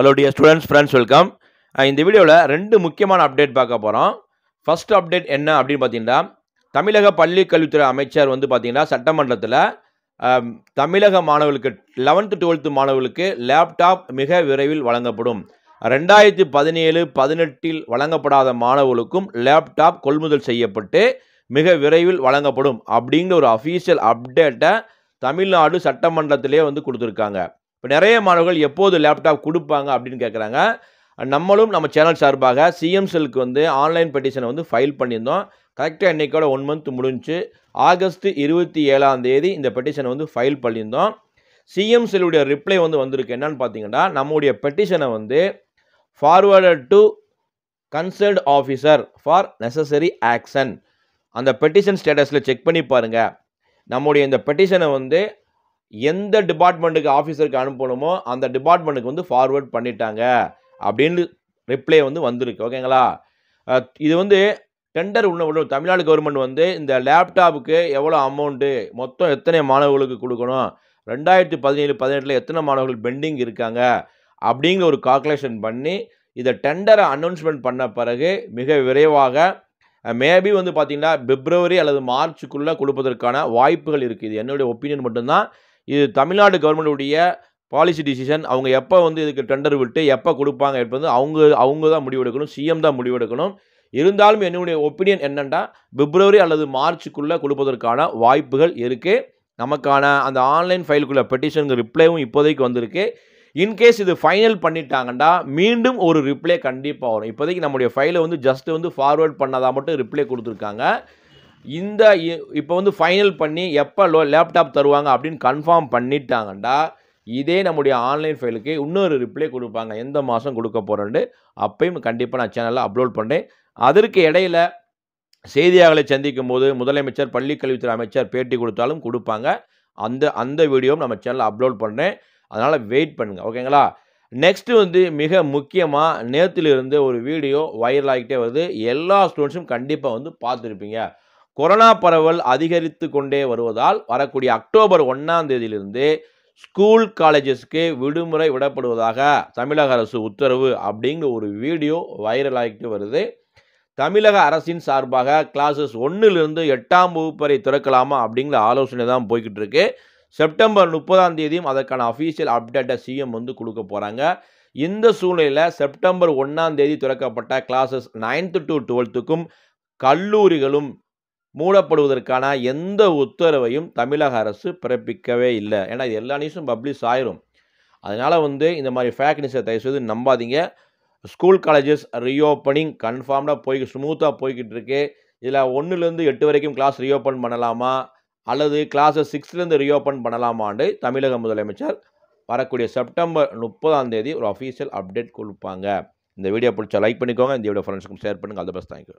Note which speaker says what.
Speaker 1: hello dear students friends welcome இந்த வீடியோவில் ரெண்டு முக்கியமான அப்டேட் பார்க்க போகிறோம் ஃபஸ்ட் அப்டேட் என்ன அப்படின்னு பார்த்தீங்கன்னா தமிழக பள்ளி கல்வித்துறை அமைச்சர் வந்து பார்த்தீங்கன்னா சட்டமன்றத்தில் தமிழக மாணவர்களுக்கு லெவன்த்து டுவெல்த்து மாணவர்களுக்கு லேப்டாப் மிக விரைவில் வழங்கப்படும் ரெண்டாயிரத்தி பதினேழு பதினெட்டில் வழங்கப்படாத மாணவர்களுக்கும் லேப்டாப் கொள்முதல் செய்யப்பட்டு மிக விரைவில் வழங்கப்படும் அப்படிங்கிற ஒரு அஃபீஷியல் அப்டேட்டை தமிழ்நாடு சட்டமன்றத்திலே வந்து கொடுத்துருக்காங்க இப்போ நிறைய மாணவர்கள் எப்போது லேப்டாப் கொடுப்பாங்க அப்படின்னு கேட்குறாங்க நம்மளும் நம்ம சேனல் சார்பாக சிஎம் வந்து ஆன்லைன் பெட்டிஷனை வந்து ஃபைல் பண்ணியிருந்தோம் கரெக்டாக இன்றைக்கோட ஒன் மந்த் முடிஞ்சு ஆகஸ்ட் இருபத்தி ஏழாம் தேதி இந்த பெட்டிஷனை வந்து ஃபைல் பண்ணியிருந்தோம் சிஎம்செல்லுடைய ரிப்ளை வந்து வந்திருக்கு என்னன்னு பார்த்தீங்கன்னா நம்முடைய பெட்டிஷனை வந்து forwarded to concerned officer for necessary action அந்த பெட்டிஷன் ஸ்டேட்டஸில் செக் பண்ணி பாருங்கள் நம்முடைய இந்த பெட்டிஷனை வந்து எந்த டிபார்ட்மெண்ட்டுக்கு ஆஃபீஸருக்கு அனுப்பணுமோ அந்த டிபார்ட்மெண்ட்டுக்கு வந்து ஃபார்வேர்ட் பண்ணிட்டாங்க அப்படின்னு ரிப்ளை வந்து வந்திருக்கு ஓகேங்களா இது வந்து டெண்டர் உள்ள தமிழ்நாடு கவர்மெண்ட் வந்து இந்த லேப்டாப்புக்கு எவ்வளோ அமௌண்ட்டு மொத்தம் எத்தனை மாணவர்களுக்கு கொடுக்கணும் ரெண்டாயிரத்தி பதினேழு பதினெட்டில் எத்தனை மாணவர்கள் பெண்டிங் இருக்காங்க அப்படிங்கிற ஒரு கால்குலேஷன் பண்ணி இதை டெண்டரை அனௌன்ஸ்மெண்ட் பண்ண பிறகு மிக விரைவாக மேபி வந்து பார்த்திங்கன்னா பிப்ரவரி அல்லது மார்ச்சுக்குள்ளே கொடுப்பதற்கான வாய்ப்புகள் இருக்குது இது என்னுடைய ஒப்பீனியன் மட்டும்தான் இது தமிழ்நாடு கவர்மெண்ட்டுடைய பாலிசி டிசிஷன் அவங்க எப்போ வந்து இதுக்கு டெண்டர் விட்டு எப்போ கொடுப்பாங்க என்பது அவங்க அவங்க தான் முடிவெடுக்கணும் சிஎம் தான் முடிவெடுக்கணும் இருந்தாலும் என்னுடைய ஒப்பீனியன் என்னென்னா பிப்ரவரி அல்லது மார்ச்சுக்குள்ளே கொடுப்பதற்கான வாய்ப்புகள் இருக்குது நமக்கான அந்த ஆன்லைன் ஃபைலுக்குள்ள பெட்டிஷனுக்கு ரிப்ளைவும் இப்போதைக்கு வந்திருக்கு இன்கேஸ் இது ஃபைனல் பண்ணிட்டாங்கன்னா மீண்டும் ஒரு ரிப்ளை கண்டிப்பாக வரும் இப்போதைக்கு நம்முடைய ஃபைலை வந்து ஜஸ்ட்டு வந்து ஃபார்வேர்ட் பண்ணாதான் மட்டும் ரிப்ளை கொடுத்துருக்காங்க இந்த இப்போ வந்து ஃபைனல் பண்ணி எப்போ லோ லேப்டாப் தருவாங்க அப்படின்னு கன்ஃபார்ம் பண்ணிட்டாங்கண்டா இதே நம்முடைய ஆன்லைன் ஃபைலுக்கு இன்னொரு ரிப்ளை கொடுப்பாங்க எந்த மாதம் கொடுக்க போகிறேன்ட்டு அப்பையும் கண்டிப்பாக நான் சேனலில் அப்லோட் பண்ணேன் அதற்கு இடையில் செய்தியாளர்களை சந்திக்கும் போது முதலமைச்சர் பள்ளிக்கல்வித்துறை அமைச்சர் பேட்டி கொடுத்தாலும் கொடுப்பாங்க அந்த அந்த வீடியோவும் நம்ம சேனலில் அப்லோட் பண்ணுறேன் அதனால் வெயிட் பண்ணுங்கள் ஓகேங்களா நெக்ஸ்ட்டு வந்து மிக முக்கியமாக இருந்து ஒரு வீடியோ வைரல் ஆகிட்டே வருது எல்லா ஸ்டூடெண்ட்ஸும் கண்டிப்பாக வந்து பார்த்துருப்பீங்க கொரோனா பரவல் அதிகரித்து கொண்டே வருவதால் வரக்கூடிய அக்டோபர் ஒன்றாம் தேதியிலிருந்து ஸ்கூல் காலேஜஸ்க்கு விடுமுறை விடப்படுவதாக தமிழக அரசு உத்தரவு அப்படிங்கிற ஒரு வீடியோ வைரலாகிட்டு வருது தமிழக அரசின் சார்பாக கிளாஸஸ் ஒன்றிலிருந்து எட்டாம் வகுப்பு வரை திறக்கலாமா அப்படிங்கிற ஆலோசனை தான் போய்கிட்டு இருக்கு செப்டம்பர் முப்பதாம் தேதியும் அதற்கான அஃபீஷியல் அப்டேட்டை சிஎம் வந்து கொடுக்க போகிறாங்க இந்த சூழ்நிலையில் செப்டம்பர் ஒன்றாம் தேதி திறக்கப்பட்ட கிளாஸஸ் நைன்த்து டு டுவெல்த்துக்கும் கல்லூரிகளும் மூடப்படுவதற்கான எந்த உத்தரவையும் தமிழக அரசு பிறப்பிக்கவே இல்லை ஏன்னா இது எல்லா நியூஸும் பப்ளிஷ் ஆயிரும் அதனால் வந்து இந்த மாதிரி ஃபேக் நியூஸை செய்து நம்பாதீங்க ஸ்கூல் காலேஜஸ் ரீஓப்பனிங் கன்ஃபார்ம்டாக போய் ஸ்மூத்தாக போய்கிட்டு இருக்கு இதில் ஒன்றுலேருந்து எட்டு வரைக்கும் கிளாஸ் ரீஓப்பன் பண்ணலாமா அல்லது கிளாஸை சிக்ஸ்த்லேருந்து ரீஓப்பன் பண்ணலாமான்னு தமிழக முதலமைச்சர் வரக்கூடிய செப்டம்பர் முப்பதாம் தேதி ஒரு அஃபீஷியல் அப்டேட் கொடுப்பாங்க இந்த வீடியோ பிடிச்சா லைக் பண்ணிக்கோங்க இந்த வீடியோ ஃப்ரெண்ட்ஸுக்கும் ஷேர் பண்ணுங்கள் அது பெஸ்ட் தேங்க்யூ